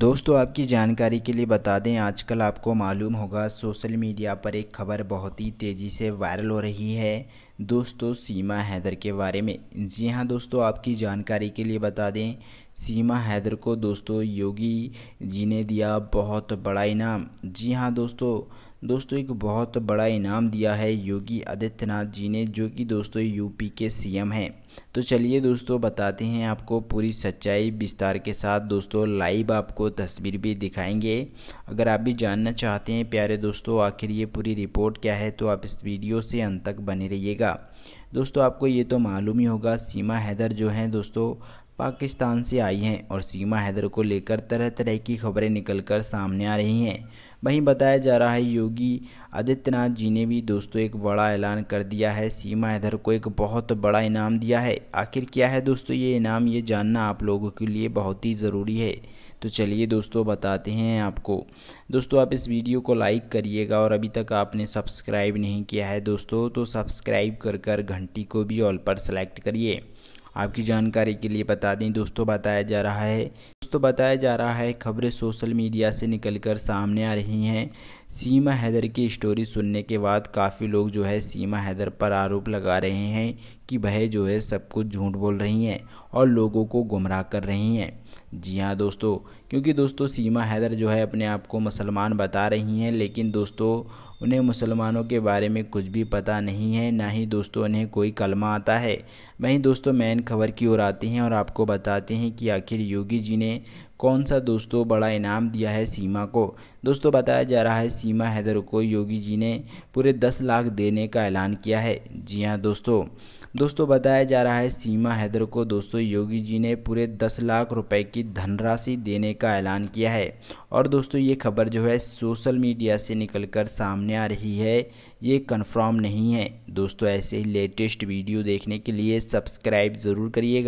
दोस्तों आपकी जानकारी के लिए बता दें आजकल आपको मालूम होगा सोशल मीडिया पर एक खबर बहुत ही तेज़ी से वायरल हो रही है दोस्तों सीमा हैदर के बारे में जी हाँ दोस्तों आपकी जानकारी के लिए बता दें सीमा हैदर को दोस्तों योगी जी ने दिया बहुत बड़ा इनाम जी हाँ दोस्तों दोस्तों एक बहुत बड़ा इनाम दिया है योगी आदित्यनाथ जी ने जो कि दोस्तों यूपी के सीएम हैं तो चलिए दोस्तों बताते हैं आपको पूरी सच्चाई विस्तार के साथ दोस्तों लाइव आपको तस्वीर भी दिखाएंगे अगर आप भी जानना चाहते हैं प्यारे दोस्तों आखिर ये पूरी रिपोर्ट क्या है तो आप इस वीडियो से अंत तक बने रहिएगा दोस्तों आपको ये तो मालूम ही होगा सीमा हैदर जो हैं दोस्तों पाकिस्तान से आई हैं और सीमा हैदर को लेकर तरह तरह की खबरें निकलकर सामने आ रही हैं वहीं बताया जा रहा है योगी आदित्यनाथ जी ने भी दोस्तों एक बड़ा ऐलान कर दिया है सीमा हैदर को एक बहुत बड़ा इनाम दिया है आखिर क्या है दोस्तों ये इनाम ये जानना आप लोगों के लिए बहुत ही ज़रूरी है तो चलिए दोस्तों बताते हैं आपको दोस्तों आप इस वीडियो को लाइक करिएगा और अभी तक आपने सब्सक्राइब नहीं किया है दोस्तों तो सब्सक्राइब कर कर घंटी को भी ऑल पर सेलेक्ट करिए आपकी जानकारी के लिए बता दें दोस्तों बताया जा रहा है दोस्तों बताया जा रहा है खबरें सोशल मीडिया से निकलकर सामने आ रही हैं सीमा हैदर की स्टोरी सुनने के बाद काफ़ी लोग जो है सीमा हैदर पर आरोप लगा रहे हैं कि वह जो है सब कुछ झूठ बोल रही हैं और लोगों को गुमराह कर रही हैं जी हाँ दोस्तों क्योंकि दोस्तों सीमा हैदर जो है अपने आप को मुसलमान बता रही हैं लेकिन दोस्तों उन्हें मुसलमानों के बारे में कुछ भी पता नहीं है ना ही दोस्तों उन्हें कोई कलमा आता है वहीं दोस्तों मेन खबर की ओर आते हैं और आपको बताते हैं कि आखिर योगी जी ने कौन सा दोस्तों बड़ा इनाम दिया है सीमा को दोस्तों बताया जा रहा है सीमा हैदर को योगी जी ने पूरे दस लाख देने का ऐलान किया है जी हाँ दोस्तों दोस्तों बताया जा रहा है सीमा हैदर को दोस्तों योगी जी ने पूरे दस लाख रुपए की धनराशि देने का ऐलान किया है और दोस्तों ये खबर जो है सोशल मीडिया से निकल सामने आ रही है ये कन्फर्म नहीं है दोस्तों ऐसे ही लेटेस्ट वीडियो देखने के लिए सब्सक्राइब ज़रूर करिएगा